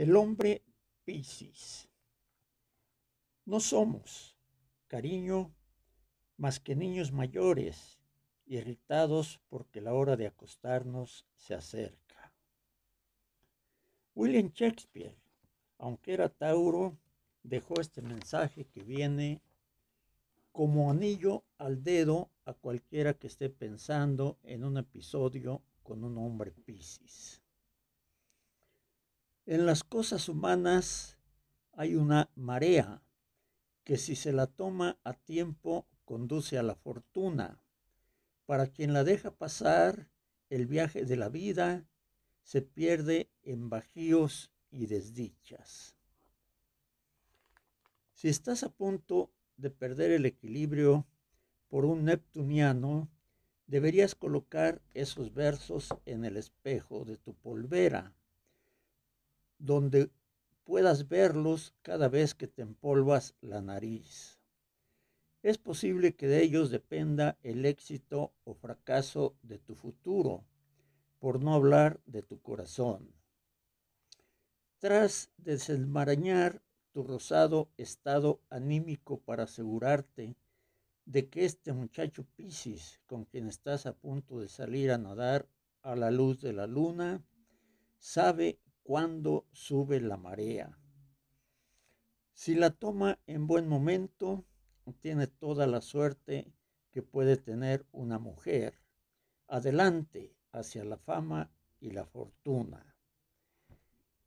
El hombre Piscis. No somos, cariño, más que niños mayores, irritados porque la hora de acostarnos se acerca. William Shakespeare, aunque era Tauro, dejó este mensaje que viene como anillo al dedo a cualquiera que esté pensando en un episodio con un hombre Piscis. En las cosas humanas hay una marea que si se la toma a tiempo conduce a la fortuna. Para quien la deja pasar el viaje de la vida, se pierde en bajíos y desdichas. Si estás a punto de perder el equilibrio por un neptuniano, deberías colocar esos versos en el espejo de tu polvera donde puedas verlos cada vez que te empolvas la nariz. Es posible que de ellos dependa el éxito o fracaso de tu futuro, por no hablar de tu corazón. Tras desenmarañar tu rosado estado anímico para asegurarte de que este muchacho Piscis, con quien estás a punto de salir a nadar a la luz de la luna, sabe cuando sube la marea. Si la toma en buen momento, tiene toda la suerte que puede tener una mujer. Adelante hacia la fama y la fortuna.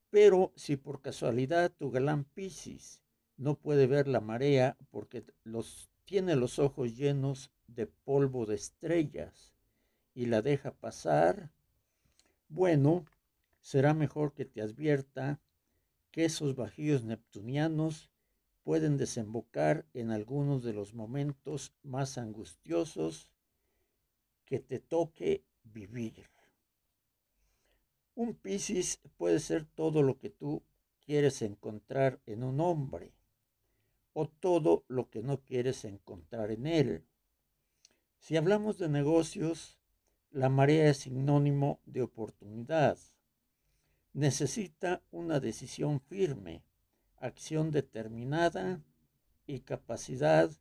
Pero si por casualidad tu galán Pisces... no puede ver la marea porque los, tiene los ojos llenos de polvo de estrellas y la deja pasar, bueno, será mejor que te advierta que esos bajíos neptunianos pueden desembocar en algunos de los momentos más angustiosos que te toque vivir. Un Piscis puede ser todo lo que tú quieres encontrar en un hombre o todo lo que no quieres encontrar en él. Si hablamos de negocios, la marea es sinónimo de oportunidad necesita una decisión firme, acción determinada y capacidad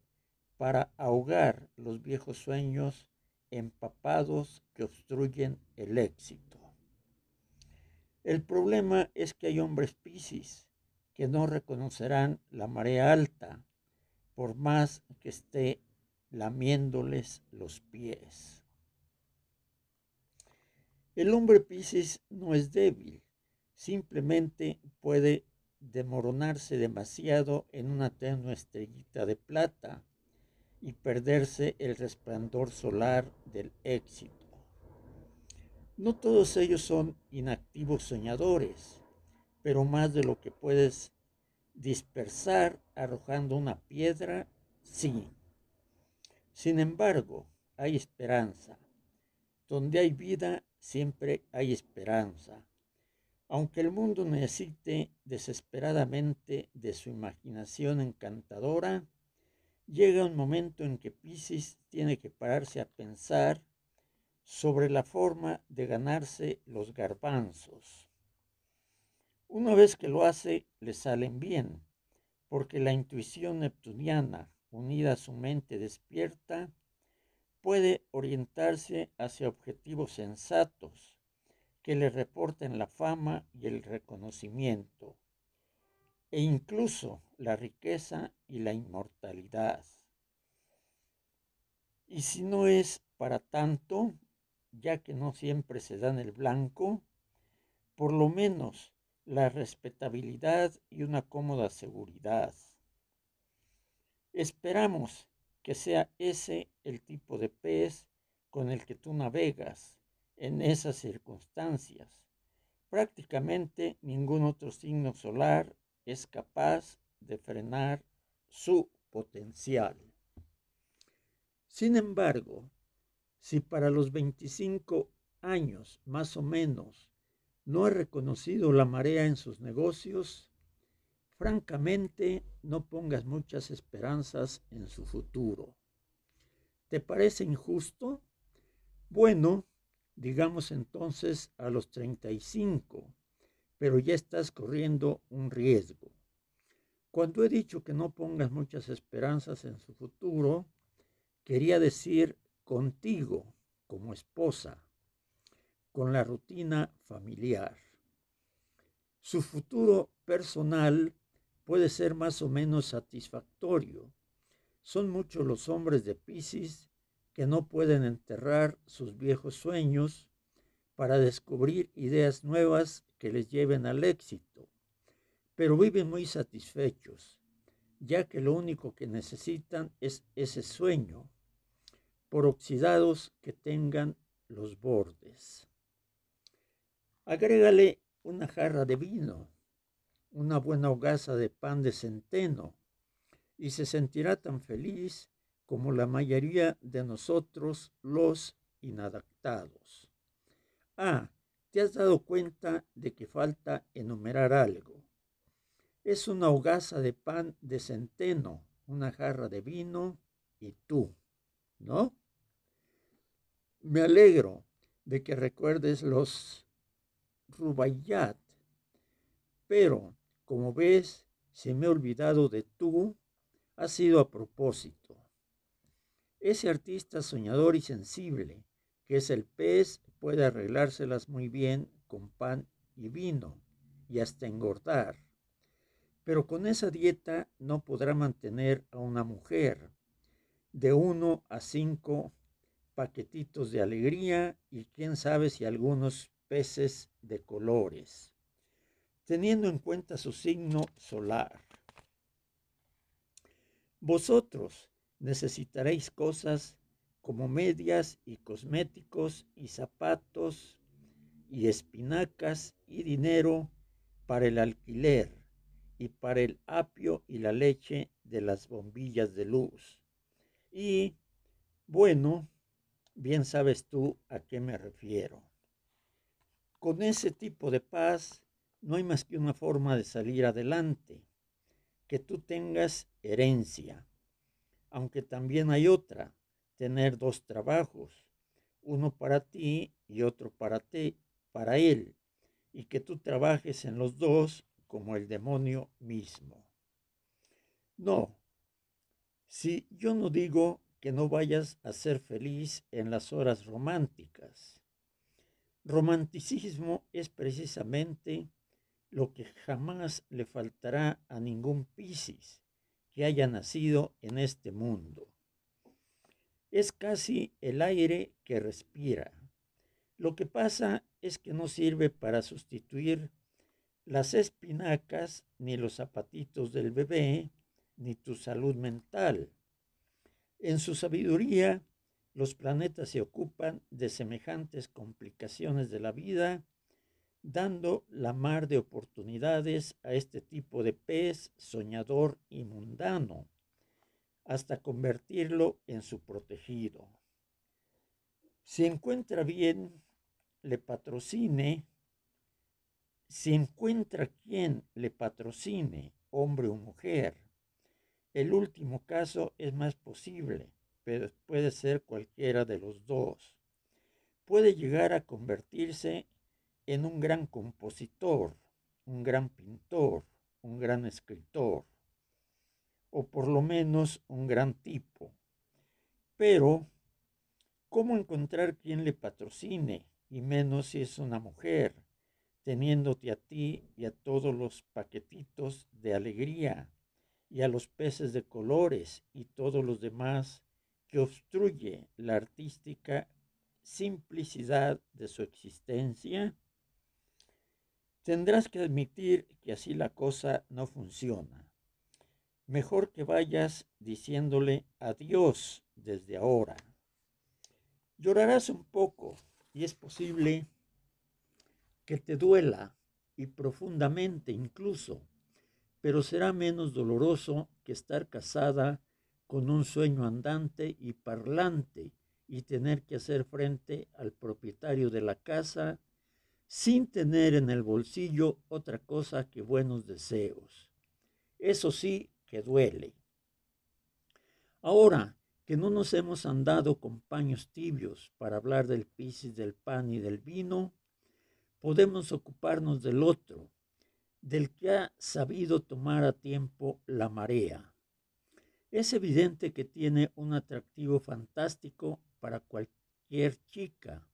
para ahogar los viejos sueños empapados que obstruyen el éxito. El problema es que hay hombres Pisces que no reconocerán la marea alta, por más que esté lamiéndoles los pies. El hombre piscis no es débil, simplemente puede demoronarse demasiado en una tenue estrellita de plata y perderse el resplandor solar del éxito. No todos ellos son inactivos soñadores, pero más de lo que puedes dispersar arrojando una piedra, sí. Sin embargo, hay esperanza. Donde hay vida, siempre hay esperanza. Aunque el mundo necesite desesperadamente de su imaginación encantadora, llega un momento en que Pisces tiene que pararse a pensar sobre la forma de ganarse los garbanzos. Una vez que lo hace, le salen bien, porque la intuición neptuniana, unida a su mente despierta, puede orientarse hacia objetivos sensatos que le reporten la fama y el reconocimiento, e incluso la riqueza y la inmortalidad. Y si no es para tanto, ya que no siempre se dan el blanco, por lo menos la respetabilidad y una cómoda seguridad. Esperamos que sea ese el tipo de pez con el que tú navegas en esas circunstancias. Prácticamente ningún otro signo solar es capaz de frenar su potencial. Sin embargo, si para los 25 años más o menos no ha reconocido la marea en sus negocios, francamente no pongas muchas esperanzas en su futuro. ¿Te parece injusto? Bueno, digamos entonces a los 35, pero ya estás corriendo un riesgo. Cuando he dicho que no pongas muchas esperanzas en su futuro, quería decir contigo como esposa, con la rutina familiar. Su futuro personal puede ser más o menos satisfactorio. Son muchos los hombres de Pisces que no pueden enterrar sus viejos sueños para descubrir ideas nuevas que les lleven al éxito, pero viven muy satisfechos, ya que lo único que necesitan es ese sueño, por oxidados que tengan los bordes. Agrégale una jarra de vino, una buena hogaza de pan de centeno, y se sentirá tan feliz como la mayoría de nosotros los inadaptados. Ah, ¿te has dado cuenta de que falta enumerar algo? Es una hogaza de pan de centeno, una jarra de vino y tú, ¿no? Me alegro de que recuerdes los Rubayat, pero como ves, se me ha olvidado de tú, ha sido a propósito. Ese artista soñador y sensible, que es el pez, puede arreglárselas muy bien con pan y vino y hasta engordar. Pero con esa dieta no podrá mantener a una mujer de uno a cinco paquetitos de alegría y quién sabe si algunos peces de colores, teniendo en cuenta su signo solar. Vosotros, necesitaréis cosas como medias y cosméticos y zapatos y espinacas y dinero para el alquiler y para el apio y la leche de las bombillas de luz. Y bueno, bien sabes tú a qué me refiero. Con ese tipo de paz no hay más que una forma de salir adelante, que tú tengas herencia aunque también hay otra, tener dos trabajos, uno para ti y otro para ti, para él, y que tú trabajes en los dos como el demonio mismo. No, si yo no digo que no vayas a ser feliz en las horas románticas. Romanticismo es precisamente lo que jamás le faltará a ningún Piscis, que haya nacido en este mundo. Es casi el aire que respira. Lo que pasa es que no sirve para sustituir las espinacas, ni los zapatitos del bebé, ni tu salud mental. En su sabiduría, los planetas se ocupan de semejantes complicaciones de la vida dando la mar de oportunidades a este tipo de pez soñador y mundano, hasta convertirlo en su protegido. Si encuentra bien, le patrocine. Si encuentra quien le patrocine, hombre o mujer. El último caso es más posible, pero puede ser cualquiera de los dos. Puede llegar a convertirse en un gran compositor, un gran pintor, un gran escritor, o por lo menos un gran tipo. Pero, ¿cómo encontrar quien le patrocine? Y menos si es una mujer, teniéndote a ti y a todos los paquetitos de alegría, y a los peces de colores y todos los demás que obstruye la artística simplicidad de su existencia? Tendrás que admitir que así la cosa no funciona. Mejor que vayas diciéndole adiós desde ahora. Llorarás un poco y es posible que te duela y profundamente incluso, pero será menos doloroso que estar casada con un sueño andante y parlante y tener que hacer frente al propietario de la casa sin tener en el bolsillo otra cosa que buenos deseos. Eso sí que duele. Ahora que no nos hemos andado con paños tibios para hablar del piscis, del pan y del vino, podemos ocuparnos del otro, del que ha sabido tomar a tiempo la marea. Es evidente que tiene un atractivo fantástico para cualquier chica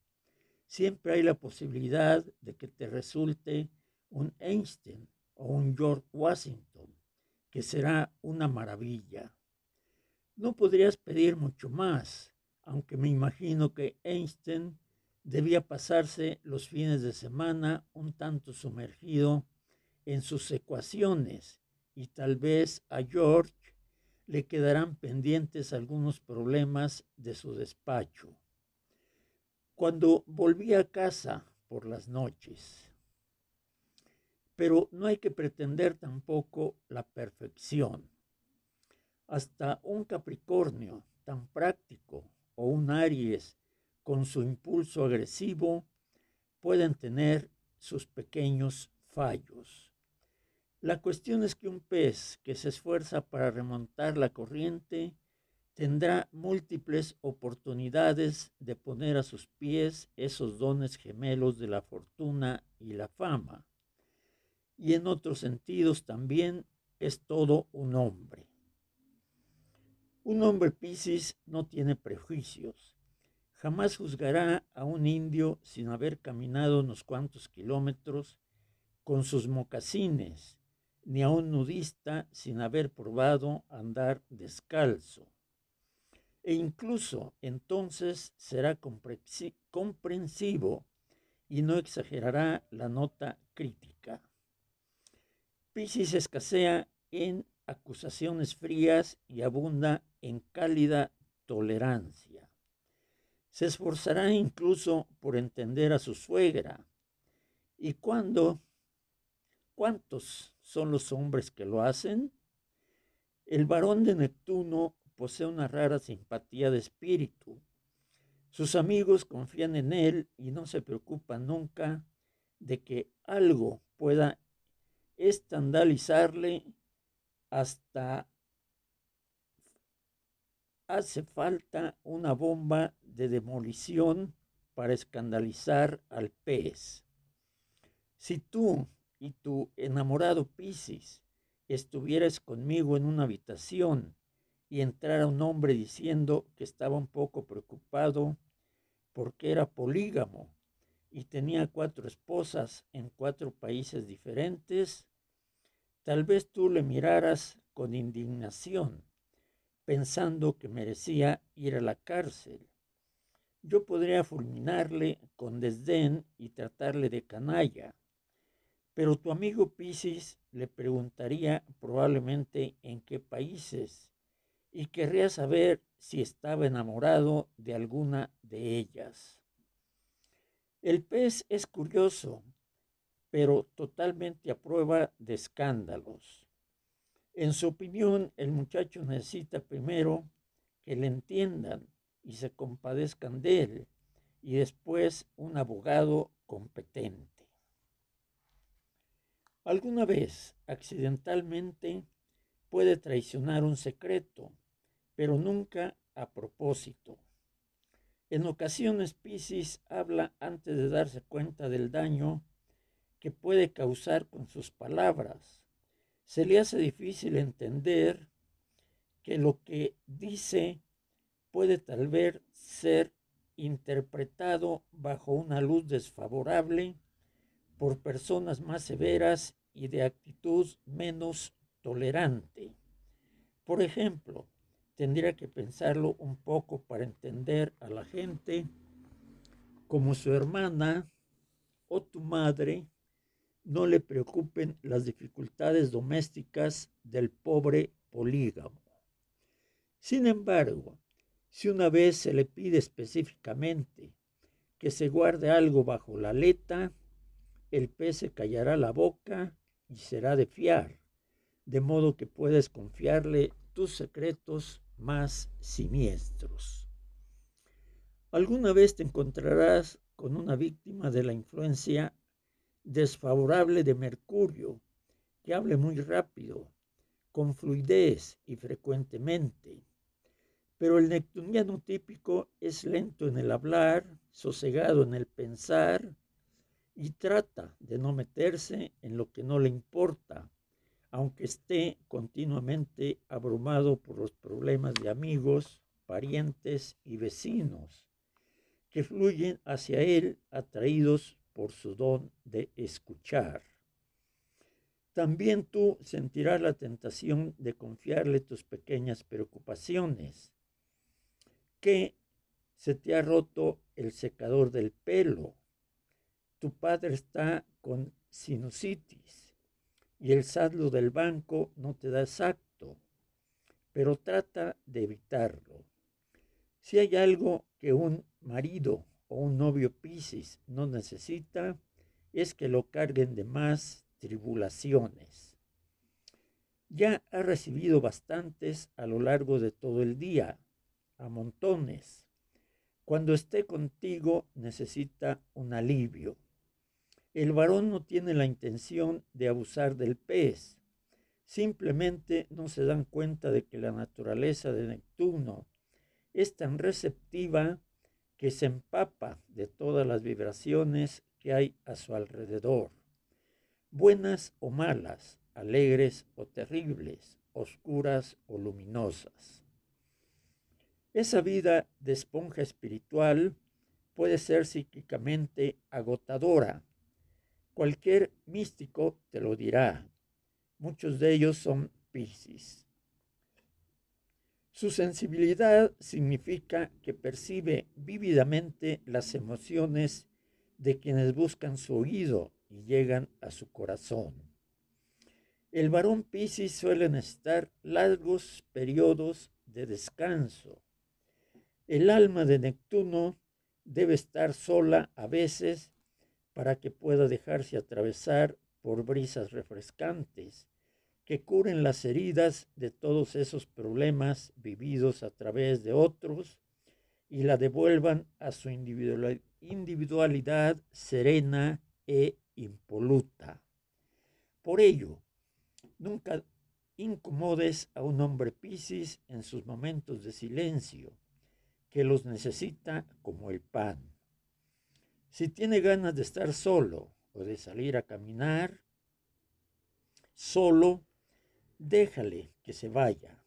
siempre hay la posibilidad de que te resulte un Einstein o un George Washington, que será una maravilla. No podrías pedir mucho más, aunque me imagino que Einstein debía pasarse los fines de semana un tanto sumergido en sus ecuaciones y tal vez a George le quedarán pendientes algunos problemas de su despacho cuando volví a casa por las noches. Pero no hay que pretender tampoco la perfección. Hasta un Capricornio tan práctico o un Aries con su impulso agresivo pueden tener sus pequeños fallos. La cuestión es que un pez que se esfuerza para remontar la corriente tendrá múltiples oportunidades de poner a sus pies esos dones gemelos de la fortuna y la fama. Y en otros sentidos también es todo un hombre. Un hombre Piscis no tiene prejuicios. Jamás juzgará a un indio sin haber caminado unos cuantos kilómetros con sus mocasines, ni a un nudista sin haber probado andar descalzo e incluso entonces será comprensivo y no exagerará la nota crítica. Piscis escasea en acusaciones frías y abunda en cálida tolerancia. Se esforzará incluso por entender a su suegra. ¿Y cuándo? ¿Cuántos son los hombres que lo hacen? El varón de Neptuno posee una rara simpatía de espíritu. Sus amigos confían en él y no se preocupan nunca de que algo pueda estandalizarle hasta hace falta una bomba de demolición para escandalizar al pez. Si tú y tu enamorado Piscis estuvieras conmigo en una habitación y entrara un hombre diciendo que estaba un poco preocupado porque era polígamo y tenía cuatro esposas en cuatro países diferentes, tal vez tú le miraras con indignación, pensando que merecía ir a la cárcel. Yo podría fulminarle con desdén y tratarle de canalla, pero tu amigo Pisis le preguntaría probablemente en qué países y querría saber si estaba enamorado de alguna de ellas. El pez es curioso, pero totalmente a prueba de escándalos. En su opinión, el muchacho necesita primero que le entiendan y se compadezcan de él, y después un abogado competente. Alguna vez, accidentalmente, puede traicionar un secreto pero nunca a propósito. En ocasiones Pisces habla antes de darse cuenta del daño que puede causar con sus palabras. Se le hace difícil entender que lo que dice puede tal vez ser interpretado bajo una luz desfavorable por personas más severas y de actitud menos tolerante. Por ejemplo, tendría que pensarlo un poco para entender a la gente como su hermana o tu madre no le preocupen las dificultades domésticas del pobre polígamo. Sin embargo, si una vez se le pide específicamente que se guarde algo bajo la aleta, el pez se callará la boca y será de fiar, de modo que puedes confiarle tus secretos más siniestros. Alguna vez te encontrarás con una víctima de la influencia desfavorable de Mercurio, que hable muy rápido, con fluidez y frecuentemente. Pero el neptuniano típico es lento en el hablar, sosegado en el pensar y trata de no meterse en lo que no le importa aunque esté continuamente abrumado por los problemas de amigos, parientes y vecinos, que fluyen hacia él atraídos por su don de escuchar. También tú sentirás la tentación de confiarle tus pequeñas preocupaciones, que se te ha roto el secador del pelo, tu padre está con sinusitis, y el saldo del banco no te da exacto, pero trata de evitarlo. Si hay algo que un marido o un novio Piscis no necesita, es que lo carguen de más tribulaciones. Ya ha recibido bastantes a lo largo de todo el día, a montones. Cuando esté contigo necesita un alivio. El varón no tiene la intención de abusar del pez. Simplemente no se dan cuenta de que la naturaleza de Neptuno es tan receptiva que se empapa de todas las vibraciones que hay a su alrededor, buenas o malas, alegres o terribles, oscuras o luminosas. Esa vida de esponja espiritual puede ser psíquicamente agotadora Cualquier místico te lo dirá. Muchos de ellos son Piscis. Su sensibilidad significa que percibe vívidamente las emociones de quienes buscan su oído y llegan a su corazón. El varón Piscis suele necesitar largos periodos de descanso. El alma de Neptuno debe estar sola a veces para que pueda dejarse atravesar por brisas refrescantes que curen las heridas de todos esos problemas vividos a través de otros y la devuelvan a su individualidad serena e impoluta. Por ello, nunca incomodes a un hombre Piscis en sus momentos de silencio, que los necesita como el pan. Si tiene ganas de estar solo o de salir a caminar, solo, déjale que se vaya.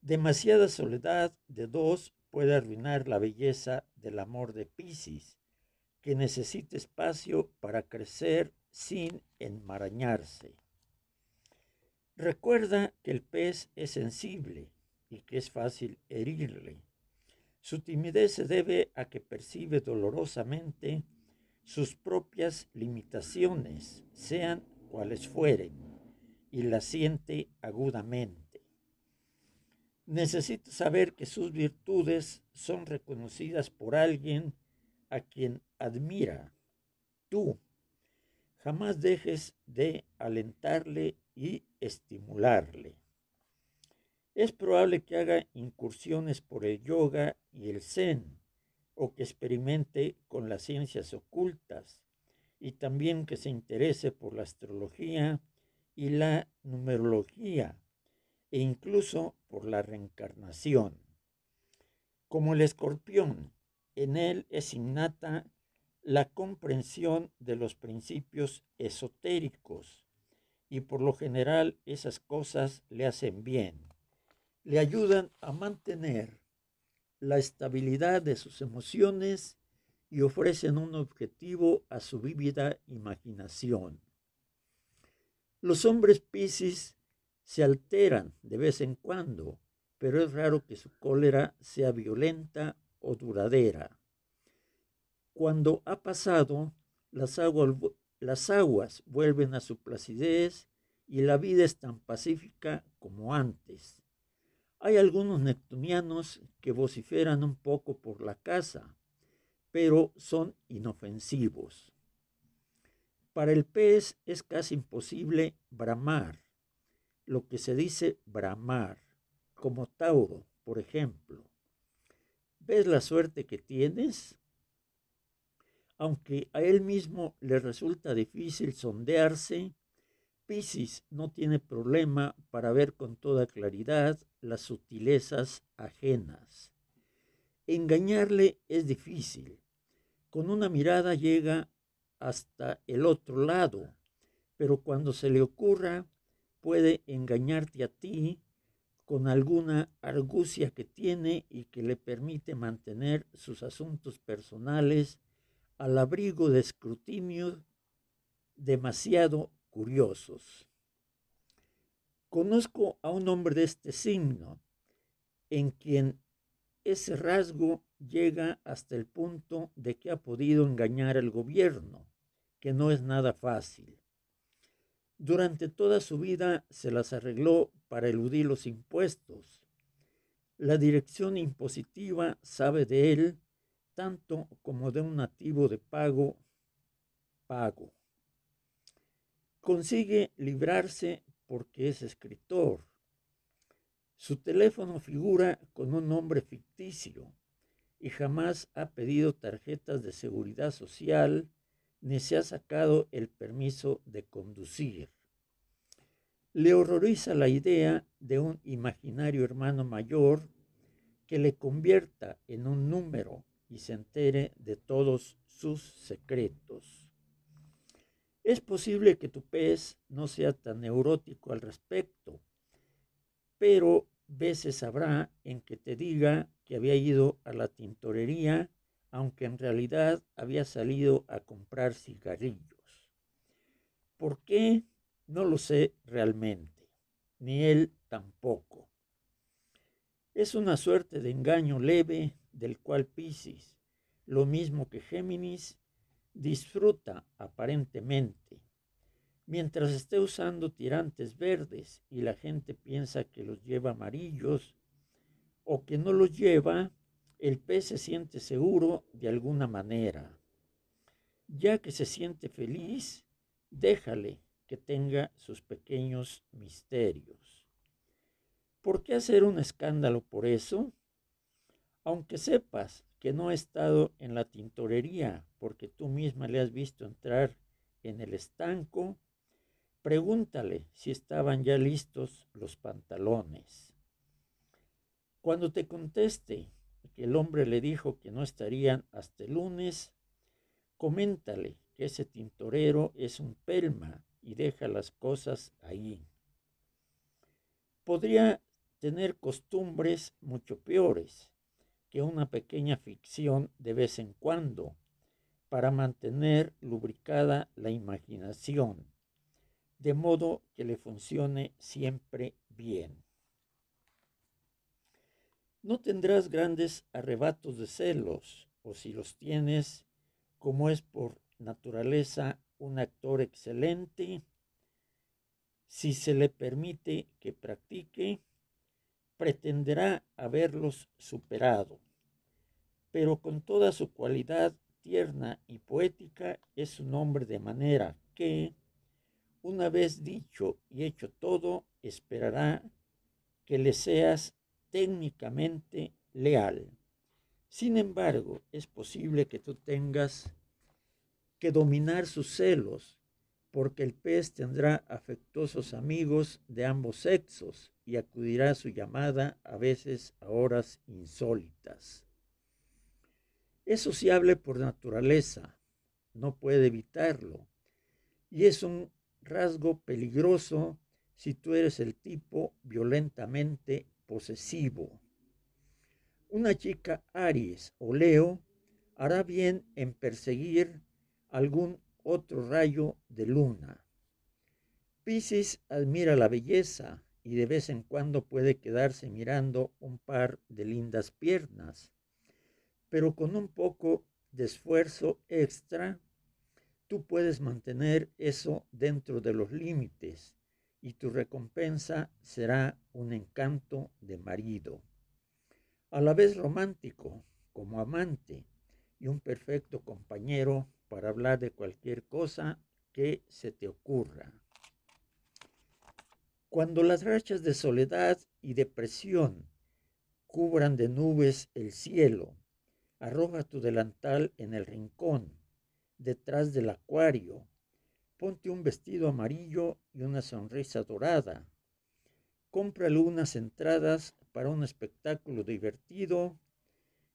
Demasiada soledad de dos puede arruinar la belleza del amor de Piscis, que necesita espacio para crecer sin enmarañarse. Recuerda que el pez es sensible y que es fácil herirle. Su timidez se debe a que percibe dolorosamente sus propias limitaciones, sean cuales fueren, y la siente agudamente. Necesita saber que sus virtudes son reconocidas por alguien a quien admira. Tú jamás dejes de alentarle y estimularle. Es probable que haga incursiones por el yoga y el zen, o que experimente con las ciencias ocultas, y también que se interese por la astrología y la numerología, e incluso por la reencarnación. Como el escorpión, en él es innata la comprensión de los principios esotéricos y por lo general esas cosas le hacen bien le ayudan a mantener la estabilidad de sus emociones y ofrecen un objetivo a su vívida imaginación. Los hombres Piscis se alteran de vez en cuando, pero es raro que su cólera sea violenta o duradera. Cuando ha pasado, las aguas, las aguas vuelven a su placidez y la vida es tan pacífica como antes. Hay algunos neptunianos que vociferan un poco por la casa, pero son inofensivos. Para el pez es casi imposible bramar, lo que se dice bramar, como Tauro, por ejemplo. ¿Ves la suerte que tienes? Aunque a él mismo le resulta difícil sondearse, Pisces no tiene problema para ver con toda claridad las sutilezas ajenas. Engañarle es difícil. Con una mirada llega hasta el otro lado, pero cuando se le ocurra puede engañarte a ti con alguna argucia que tiene y que le permite mantener sus asuntos personales al abrigo de escrutinios demasiado curiosos. Conozco a un hombre de este signo, en quien ese rasgo llega hasta el punto de que ha podido engañar al gobierno, que no es nada fácil. Durante toda su vida se las arregló para eludir los impuestos. La dirección impositiva sabe de él tanto como de un nativo de pago pago. Consigue librarse porque es escritor. Su teléfono figura con un nombre ficticio y jamás ha pedido tarjetas de seguridad social ni se ha sacado el permiso de conducir. Le horroriza la idea de un imaginario hermano mayor que le convierta en un número y se entere de todos sus secretos. Es posible que tu pez no sea tan neurótico al respecto, pero veces habrá en que te diga que había ido a la tintorería, aunque en realidad había salido a comprar cigarrillos. ¿Por qué? No lo sé realmente, ni él tampoco. Es una suerte de engaño leve del cual Piscis, lo mismo que Géminis, Disfruta aparentemente. Mientras esté usando tirantes verdes y la gente piensa que los lleva amarillos o que no los lleva, el pez se siente seguro de alguna manera. Ya que se siente feliz, déjale que tenga sus pequeños misterios. ¿Por qué hacer un escándalo por eso? Aunque sepas que no ha estado en la tintorería, porque tú misma le has visto entrar en el estanco, pregúntale si estaban ya listos los pantalones. Cuando te conteste que el hombre le dijo que no estarían hasta el lunes, coméntale que ese tintorero es un pelma y deja las cosas ahí. Podría tener costumbres mucho peores, que una pequeña ficción de vez en cuando para mantener lubricada la imaginación, de modo que le funcione siempre bien. No tendrás grandes arrebatos de celos, o si los tienes, como es por naturaleza un actor excelente, si se le permite que practique, pretenderá haberlos superado, pero con toda su cualidad tierna y poética es un hombre de manera que, una vez dicho y hecho todo, esperará que le seas técnicamente leal. Sin embargo, es posible que tú tengas que dominar sus celos, porque el pez tendrá afectuosos amigos de ambos sexos, y acudirá a su llamada a veces a horas insólitas. Es sociable por naturaleza, no puede evitarlo, y es un rasgo peligroso si tú eres el tipo violentamente posesivo. Una chica Aries o Leo hará bien en perseguir algún otro rayo de luna. Pisces admira la belleza y de vez en cuando puede quedarse mirando un par de lindas piernas. Pero con un poco de esfuerzo extra, tú puedes mantener eso dentro de los límites y tu recompensa será un encanto de marido. A la vez romántico, como amante y un perfecto compañero para hablar de cualquier cosa que se te ocurra. Cuando las rachas de soledad y depresión cubran de nubes el cielo, arroja tu delantal en el rincón, detrás del acuario, ponte un vestido amarillo y una sonrisa dorada. Cómprale unas entradas para un espectáculo divertido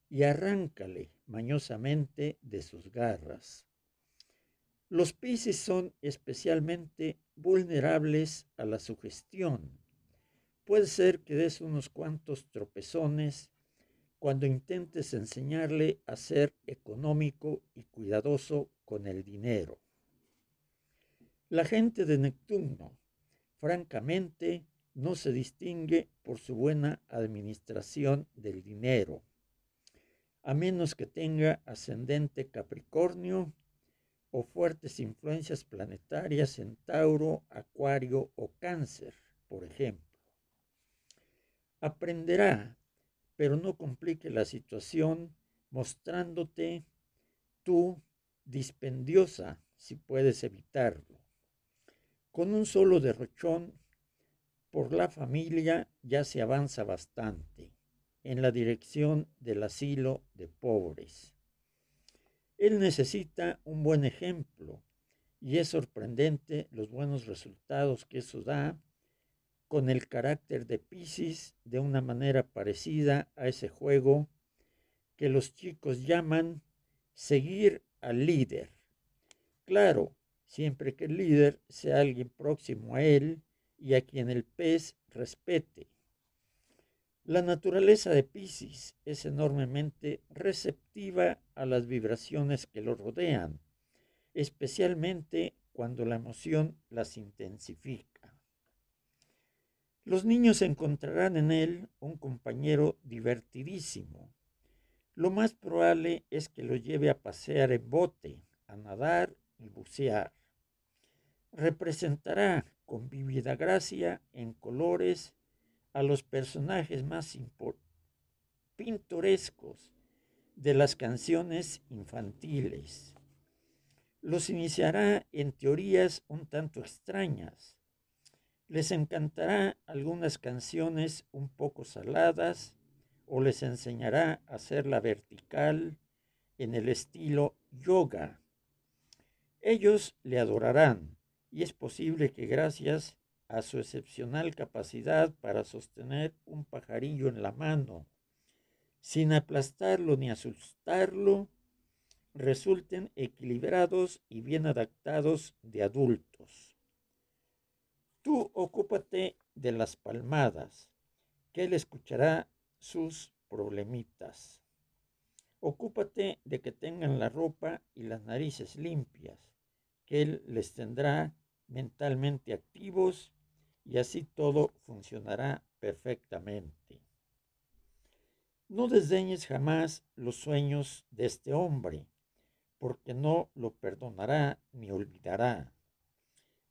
y arráncale mañosamente de sus garras. Los Pisces son especialmente vulnerables a la sugestión. Puede ser que des unos cuantos tropezones cuando intentes enseñarle a ser económico y cuidadoso con el dinero. La gente de Neptuno, francamente, no se distingue por su buena administración del dinero. A menos que tenga ascendente Capricornio, o fuertes influencias planetarias en Tauro, Acuario o Cáncer, por ejemplo. Aprenderá, pero no complique la situación mostrándote tú dispendiosa si puedes evitarlo. Con un solo derrochón por la familia ya se avanza bastante en la dirección del asilo de pobres. Él necesita un buen ejemplo y es sorprendente los buenos resultados que eso da con el carácter de Pisces de una manera parecida a ese juego que los chicos llaman seguir al líder. Claro, siempre que el líder sea alguien próximo a él y a quien el pez respete. La naturaleza de Pisces es enormemente receptiva a las vibraciones que lo rodean, especialmente cuando la emoción las intensifica. Los niños encontrarán en él un compañero divertidísimo. Lo más probable es que lo lleve a pasear en bote, a nadar y bucear. Representará con vivida gracia, en colores, a los personajes más pintorescos de las canciones infantiles. Los iniciará en teorías un tanto extrañas. Les encantará algunas canciones un poco saladas o les enseñará a hacer la vertical en el estilo yoga. Ellos le adorarán y es posible que gracias a su excepcional capacidad para sostener un pajarillo en la mano sin aplastarlo ni asustarlo, resulten equilibrados y bien adaptados de adultos. Tú ocúpate de las palmadas, que él escuchará sus problemitas. Ocúpate de que tengan la ropa y las narices limpias, que él les tendrá mentalmente activos y así todo funcionará perfectamente. No desdeñes jamás los sueños de este hombre, porque no lo perdonará ni olvidará.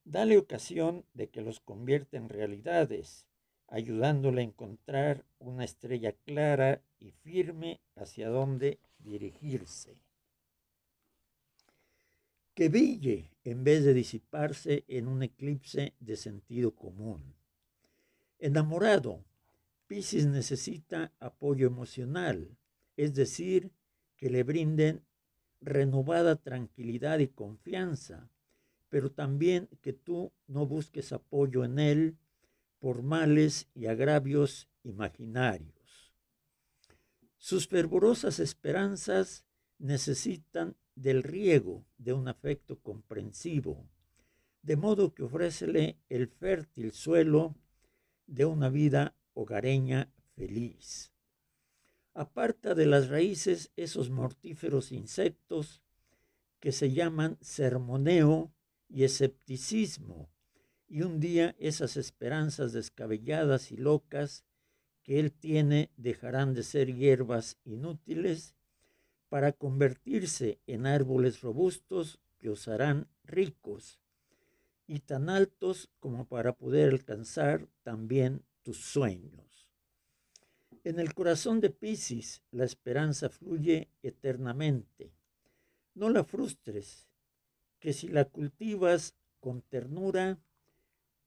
Dale ocasión de que los convierta en realidades, ayudándole a encontrar una estrella clara y firme hacia dónde dirigirse. Que brille en vez de disiparse en un eclipse de sentido común. Enamorado, Pisces necesita apoyo emocional, es decir, que le brinden renovada tranquilidad y confianza, pero también que tú no busques apoyo en él por males y agravios imaginarios. Sus fervorosas esperanzas necesitan del riego de un afecto comprensivo, de modo que ofrécele el fértil suelo de una vida hogareña feliz. Aparta de las raíces esos mortíferos insectos que se llaman sermoneo y escepticismo, y un día esas esperanzas descabelladas y locas que él tiene dejarán de ser hierbas inútiles para convertirse en árboles robustos que os harán ricos y tan altos como para poder alcanzar también tus sueños. En el corazón de Pisces la esperanza fluye eternamente. No la frustres, que si la cultivas con ternura,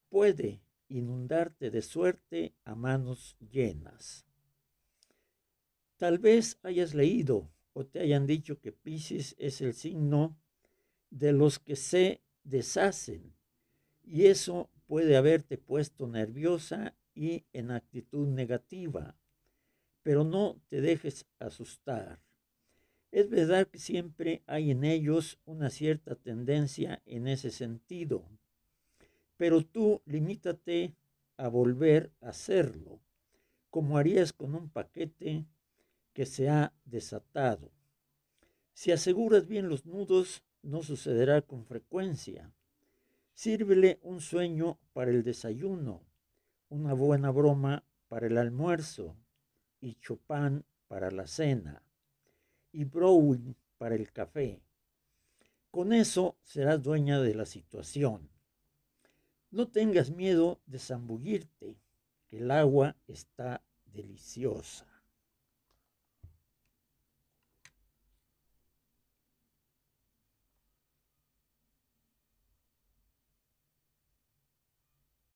puede inundarte de suerte a manos llenas. Tal vez hayas leído o te hayan dicho que Pisces es el signo de los que se deshacen y eso puede haberte puesto nerviosa y en actitud negativa, pero no te dejes asustar. Es verdad que siempre hay en ellos una cierta tendencia en ese sentido, pero tú limítate a volver a hacerlo, como harías con un paquete que se ha desatado. Si aseguras bien los nudos, no sucederá con frecuencia. Sírvele un sueño para el desayuno una buena broma para el almuerzo y chopán para la cena y brown para el café. Con eso serás dueña de la situación. No tengas miedo de zambullirte, el agua está deliciosa.